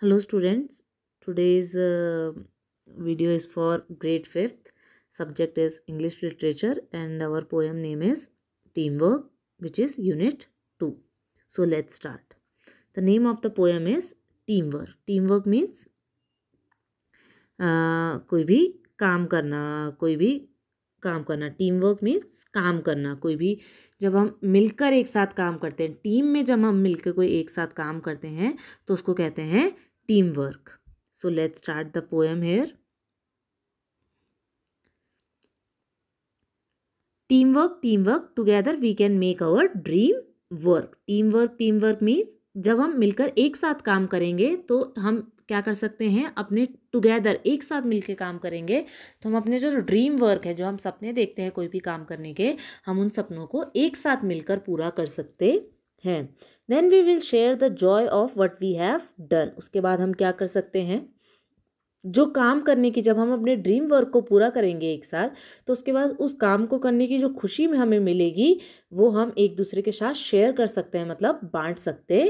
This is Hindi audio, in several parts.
hello students today's uh, video is for grade 5th subject is english literature and our poem name is teamwork which is unit 2 so let's start the name of the poem is teamwork teamwork means uh, कोई भी काम करना कोई भी काम करना टीम वर्क मीन्स काम करना कोई भी जब हम मिलकर एक साथ काम करते हैं टीम में जब हम मिलकर कोई एक साथ काम करते हैं तो उसको कहते हैं teamwork so let's start the poem here teamwork teamwork together we can make our dream work teamwork teamwork means जब हम मिलकर एक साथ काम करेंगे तो हम क्या कर सकते हैं अपने टुगेदर एक साथ मिलकर काम करेंगे तो हम अपने जो ड्रीम वर्क है जो हम सपने देखते हैं कोई भी काम करने के हम उन सपनों को एक साथ मिलकर पूरा कर सकते हैं then we will share the joy of what we have done उसके बाद हम क्या कर सकते हैं जो काम करने की जब हम अपने ड्रीम वर्क को पूरा करेंगे एक साथ तो उसके बाद उस काम को करने की जो खुशी में हमें मिलेगी वो हम एक दूसरे के साथ शेयर कर सकते हैं मतलब बांट सकते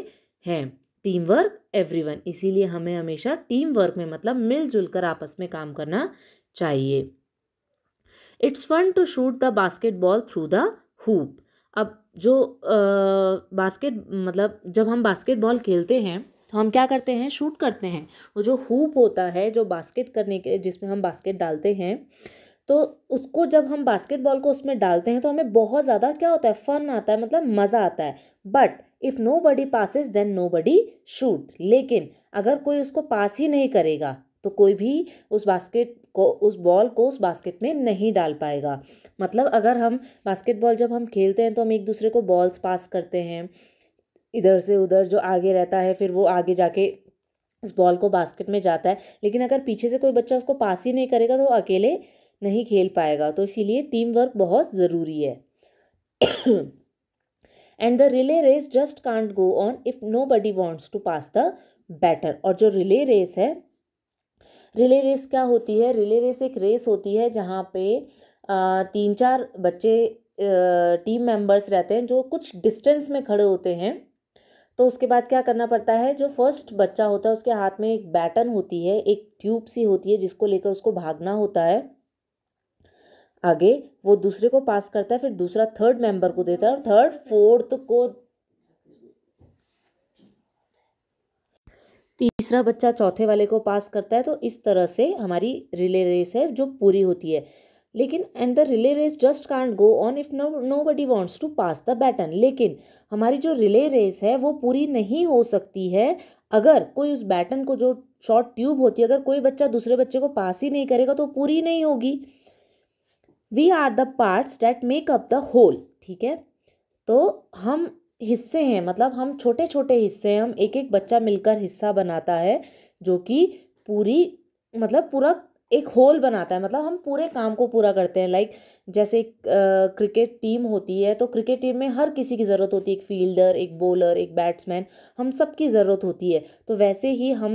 हैं टीम वर्क एवरी वन इसीलिए हमें हमेशा टीम वर्क में मतलब मिलजुल कर आपस में काम करना चाहिए it's fun to shoot the basketball through the hoop अब जो बास्केट मतलब जब हम बास्केटबॉल खेलते हैं तो हम क्या करते हैं शूट करते हैं वो जो हूप होता है जो बास्केट करने के जिसमें हम बास्केट डालते हैं तो उसको जब हम बास्केटबॉल को उसमें डालते हैं तो हमें बहुत ज़्यादा क्या होता है फन आता है मतलब मज़ा आता है but if nobody passes then nobody shoot लेकिन अगर कोई उसको पास ही नहीं करेगा तो कोई भी उस बास्केट को उस बॉल को उस बास्केट में नहीं डाल पाएगा मतलब अगर हम बास्केटबॉल जब हम खेलते हैं तो हम एक दूसरे को बॉल्स पास करते हैं इधर से उधर जो आगे रहता है फिर वो आगे जाके उस बॉल को बास्केट में जाता है लेकिन अगर पीछे से कोई बच्चा उसको पास ही नहीं करेगा तो वो अकेले नहीं खेल पाएगा तो इसीलिए टीम वर्क बहुत ज़रूरी है and the relay race just can't go on if nobody wants to pass the baton और जो रिले रेस है रिले रेस क्या होती है रिले रेस एक रेस होती है जहाँ पे तीन चार बच्चे टीम मेंबर्स रहते हैं जो कुछ डिस्टेंस में खड़े होते हैं तो उसके बाद क्या करना पड़ता है जो फर्स्ट बच्चा होता है उसके हाथ में एक बैटन होती है एक ट्यूब सी होती है जिसको लेकर उसको भागना होता है आगे वो दूसरे को पास करता है फिर दूसरा थर्ड मेंबर को देता है और थर्ड फोर्थ को तीसरा बच्चा चौथे वाले को पास करता है तो इस तरह से हमारी रिले रेस है जो पूरी होती है लेकिन and the relay race just can't go on if no nobody wants to pass the baton लेकिन हमारी जो रिले रेस है वो पूरी नहीं हो सकती है अगर कोई उस बैटन को जो शॉर्ट ट्यूब होती है अगर कोई बच्चा दूसरे बच्चे को पास ही नहीं करेगा तो पूरी नहीं होगी we are the parts that make up the whole ठीक है तो हम हिस्से हैं मतलब हम छोटे छोटे हिस्से हैं हम एक एक बच्चा मिलकर हिस्सा बनाता है जो कि पूरी मतलब पूरा एक होल बनाता है मतलब हम पूरे काम को पूरा करते हैं लाइक जैसे एक क्रिकेट टीम होती है तो क्रिकेट टीम में हर किसी की ज़रूरत होती है एक फील्डर एक बॉलर एक बैट्समैन हम सब की ज़रूरत होती है तो वैसे ही हम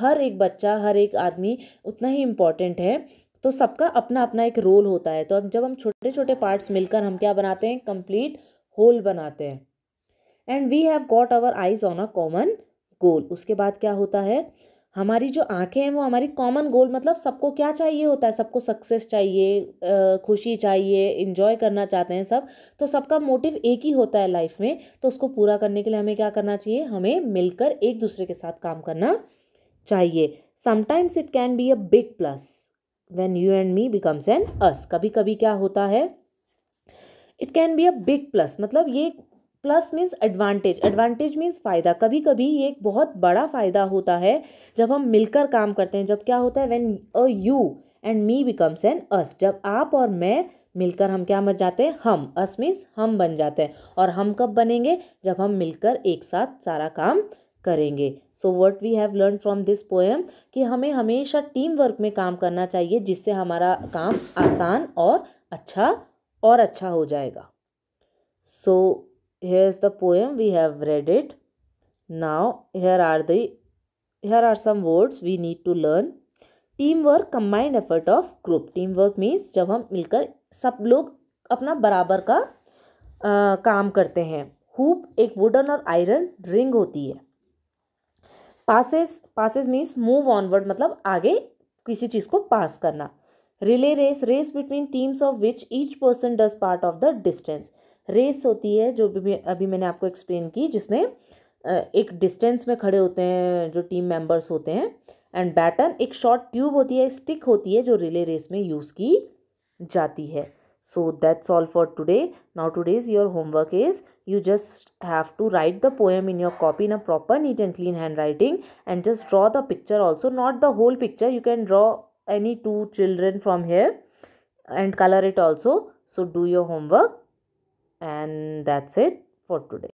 हर एक बच्चा हर एक आदमी उतना ही इम्पॉर्टेंट है तो सबका अपना अपना एक रोल होता है तो अब जब हम छोटे छोटे पार्ट्स मिलकर हम क्या बनाते हैं कंप्लीट होल बनाते हैं and we have got our eyes on a common goal उसके बाद क्या होता है हमारी जो आंखें हैं वो हमारी कॉमन गोल मतलब सबको क्या चाहिए होता है सबको सक्सेस चाहिए खुशी चाहिए इन्जॉय करना चाहते हैं सब तो सबका मोटिव एक ही होता है लाइफ में तो उसको पूरा करने के लिए हमें क्या करना चाहिए हमें मिलकर एक दूसरे के साथ काम करना चाहिए sometimes it can be a big plus when you and me becomes an us कभी कभी क्या होता है it can be a big plus मतलब ये plus means advantage advantage means फ़ायदा कभी कभी ये एक बहुत बड़ा फ़ायदा होता है जब हम मिलकर काम करते हैं जब क्या होता है when a you and me becomes an us जब आप और मैं मिलकर हम क्या बन जाते हैं हम अस मीन्स हम बन जाते हैं और हम कब बनेंगे जब हम मिलकर एक साथ सारा काम करेंगे so what we have learn from this poem कि हमें हमेशा टीम वर्क में काम करना चाहिए जिससे हमारा काम आसान और अच्छा और अच्छा हो जाएगा so so, here is the poem we have read it now here are the here are some words we need to learn team work combined effort of group team work means जब हम मिलकर सब लोग अपना बराबर का आ, काम करते हैं हुप एक वुडन और आयरन रिंग होती है passes passes means move onward मतलब आगे किसी चीज़ को पास करना relay race race between teams of which each person does part of the distance race होती है जो भी अभी मैंने आपको एक्सप्लेन की जिसमें एक डिस्टेंस में खड़े होते हैं जो टीम मेंबर्स होते हैं एंड बैटन एक शॉर्ट ट्यूब होती है स्टिक होती है जो रिले रेस में यूज़ की जाती है so that's all for today now today's your homework is you just have to write the poem in your copy in a proper neat and clean handwriting and just draw the picture also not the whole picture you can draw any two children from here and colour it also so do your homework and that's it for today